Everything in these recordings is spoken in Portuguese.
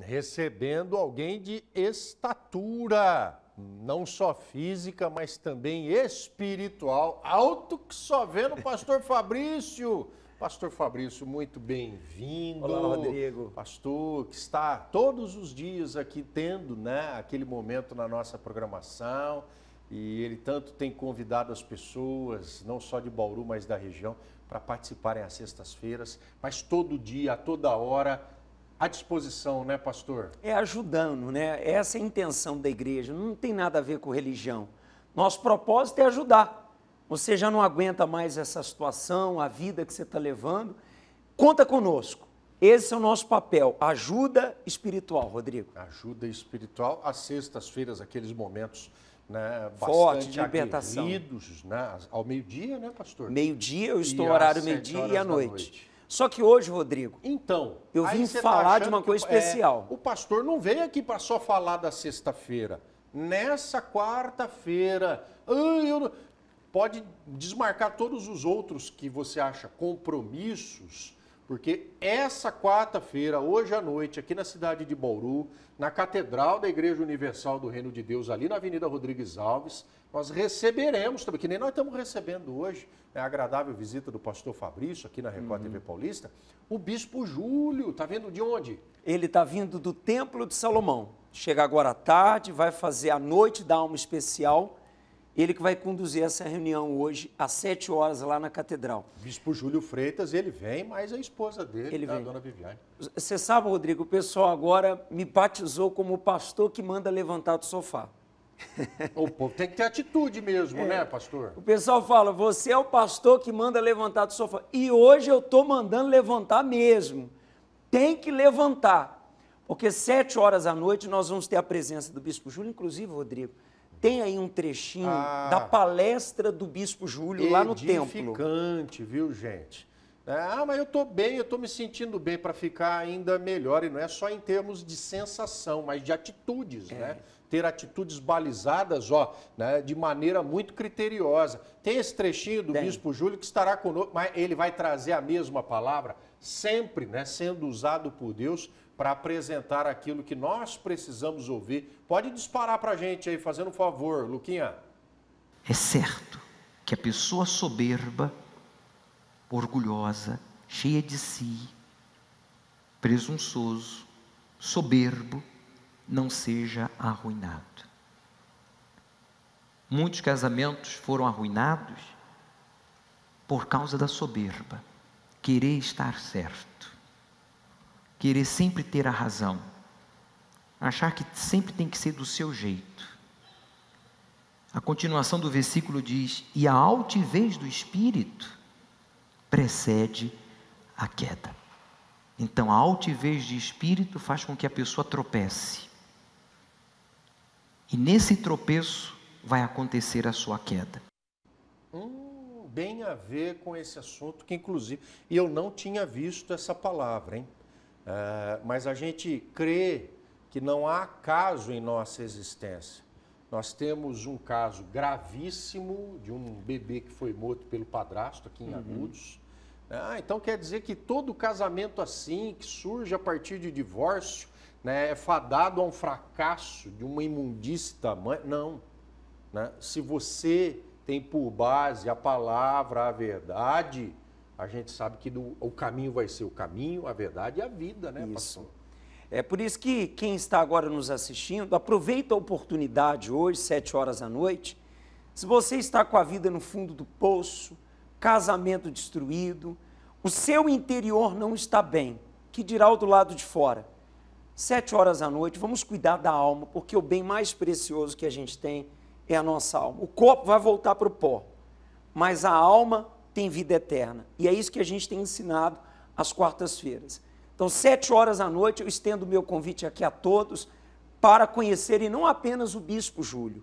recebendo alguém de estatura, não só física, mas também espiritual, alto que só vendo, o pastor Fabrício. Pastor Fabrício, muito bem-vindo. Olá, Rodrigo. Pastor, que está todos os dias aqui tendo né, aquele momento na nossa programação. E ele tanto tem convidado as pessoas, não só de Bauru, mas da região, para participarem às sextas-feiras, mas todo dia, a toda hora, à disposição, né, pastor? É ajudando, né? É essa é a intenção da igreja, não tem nada a ver com religião. Nosso propósito é ajudar. Você já não aguenta mais essa situação, a vida que você está levando. Conta conosco. Esse é o nosso papel, ajuda espiritual, Rodrigo. Ajuda espiritual. Às sextas-feiras, aqueles momentos né, forte de Né, ao meio-dia, né, pastor? Meio-dia, eu estou e horário meio-dia e à noite. noite. Só que hoje, Rodrigo. Então. Eu vim tá falar tá de uma coisa é, especial. É, o pastor não veio aqui para só falar da sexta-feira. Nessa quarta-feira. Pode desmarcar todos os outros que você acha compromissos porque essa quarta-feira, hoje à noite, aqui na cidade de Bauru, na Catedral da Igreja Universal do Reino de Deus, ali na Avenida Rodrigues Alves, nós receberemos, também que nem nós estamos recebendo hoje, é a agradável visita do pastor Fabrício, aqui na Record uhum. TV Paulista, o bispo Júlio, está vindo de onde? Ele está vindo do Templo de Salomão. Chega agora à tarde, vai fazer à noite, da alma especial ele que vai conduzir essa reunião hoje, às sete horas, lá na Catedral. Bispo Júlio Freitas, ele vem, mas a esposa dele, ele tá, vem. a dona Viviane. Você sabe, Rodrigo, o pessoal agora me batizou como pastor que manda levantar do sofá. O povo tem que ter atitude mesmo, é. né, pastor? O pessoal fala, você é o pastor que manda levantar do sofá. E hoje eu estou mandando levantar mesmo. Tem que levantar. Porque sete horas da noite nós vamos ter a presença do Bispo Júlio, inclusive, Rodrigo, tem aí um trechinho ah, da palestra do Bispo Júlio lá no templo. Edificante, viu, gente? É, ah, mas eu estou bem, eu estou me sentindo bem para ficar ainda melhor. E não é só em termos de sensação, mas de atitudes, é. né? Ter atitudes balizadas, ó, né, de maneira muito criteriosa. Tem esse trechinho do tem. Bispo Júlio que estará conosco, mas ele vai trazer a mesma palavra, sempre né, sendo usado por Deus para apresentar aquilo que nós precisamos ouvir. Pode disparar para a gente aí, fazendo um favor, Luquinha. É certo que a pessoa soberba, orgulhosa, cheia de si, presunçoso, soberbo, não seja arruinado. Muitos casamentos foram arruinados por causa da soberba, querer estar certo querer sempre ter a razão, achar que sempre tem que ser do seu jeito. A continuação do versículo diz: E a altivez do espírito precede a queda. Então, a altivez de espírito faz com que a pessoa tropece. E nesse tropeço vai acontecer a sua queda. Hum, bem a ver com esse assunto que, inclusive, eu não tinha visto essa palavra, hein? Eh, mas a gente crê que não há caso em nossa existência. Nós temos um caso gravíssimo de um bebê que foi morto pelo padrasto aqui em uhum. Agudos. Ah, então quer dizer que todo casamento assim, que surge a partir de divórcio, né, é fadado a um fracasso de uma imundice tamanho. Não. Né? Se você tem por base a palavra, a verdade, a gente sabe que do, o caminho vai ser o caminho, a verdade e a vida, né, isso. pastor? É por isso que quem está agora nos assistindo, aproveita a oportunidade hoje, sete horas da noite. Se você está com a vida no fundo do poço, casamento destruído, o seu interior não está bem, que dirá o do lado de fora? Sete horas da noite, vamos cuidar da alma, porque o bem mais precioso que a gente tem é a nossa alma. O corpo vai voltar para o pó, mas a alma tem vida eterna. E é isso que a gente tem ensinado às quartas-feiras. Então, sete horas à noite, eu estendo o meu convite aqui a todos para conhecerem não apenas o Bispo Júlio,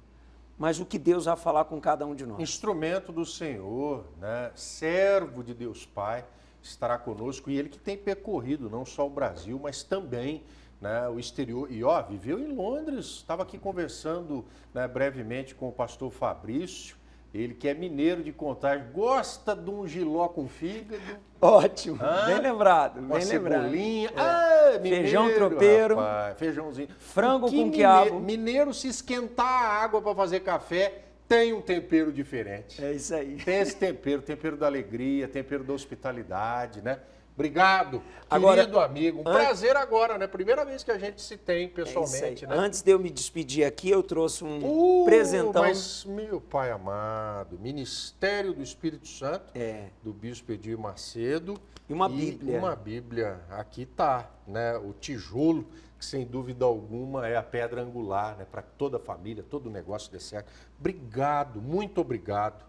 mas o que Deus vai falar com cada um de nós. Instrumento do Senhor, né? servo de Deus Pai, estará conosco e ele que tem percorrido não só o Brasil, mas também né, o exterior. E ó, viveu em Londres, estava aqui conversando né, brevemente com o pastor Fabrício. Ele que é mineiro de contagem, gosta de um giló com fígado. Ótimo, bem lembrado, bem lembrado. Cebolinha, é. ah, mineiro, feijão tropeiro, rapaz, feijãozinho. Frango que com mineiro, quiabo. Mineiro se esquentar a água para fazer café tem um tempero diferente. É isso aí. Tem esse tempero, tempero da alegria, tempero da hospitalidade, né? Obrigado, agora, querido amigo. Um prazer agora, né? Primeira vez que a gente se tem pessoalmente, é né? Antes de eu me despedir aqui, eu trouxe um uh, presentão. Mas, meu pai amado, Ministério do Espírito Santo, é. do Bispo Edir Macedo. E uma e Bíblia. uma Bíblia. Aqui tá, né? O tijolo, que sem dúvida alguma é a pedra angular, né? Para toda a família, todo o negócio desse certo. Obrigado, muito obrigado.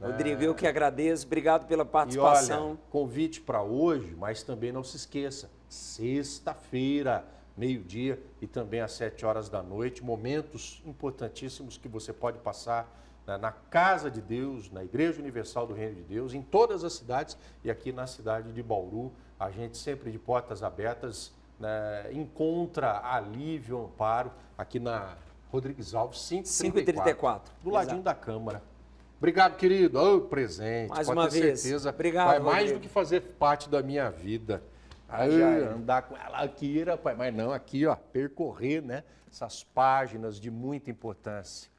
Rodrigo, é. eu que agradeço, obrigado pela participação. E olha, convite para hoje, mas também não se esqueça, sexta-feira, meio-dia e também às sete horas da noite, momentos importantíssimos que você pode passar né, na Casa de Deus, na Igreja Universal do Reino de Deus, em todas as cidades e aqui na cidade de Bauru, a gente sempre de portas abertas, né, encontra alívio, amparo aqui na Rodrigues Alves 534, 534. do ladinho Exato. da Câmara. Obrigado, querido. Ô, oh, presente. Mais Pode uma ter vez. certeza. Obrigado. Vai mais do que fazer parte da minha vida. Aí, andar com ela aqui, rapaz, mas não aqui, ó, percorrer, né? Essas páginas de muita importância.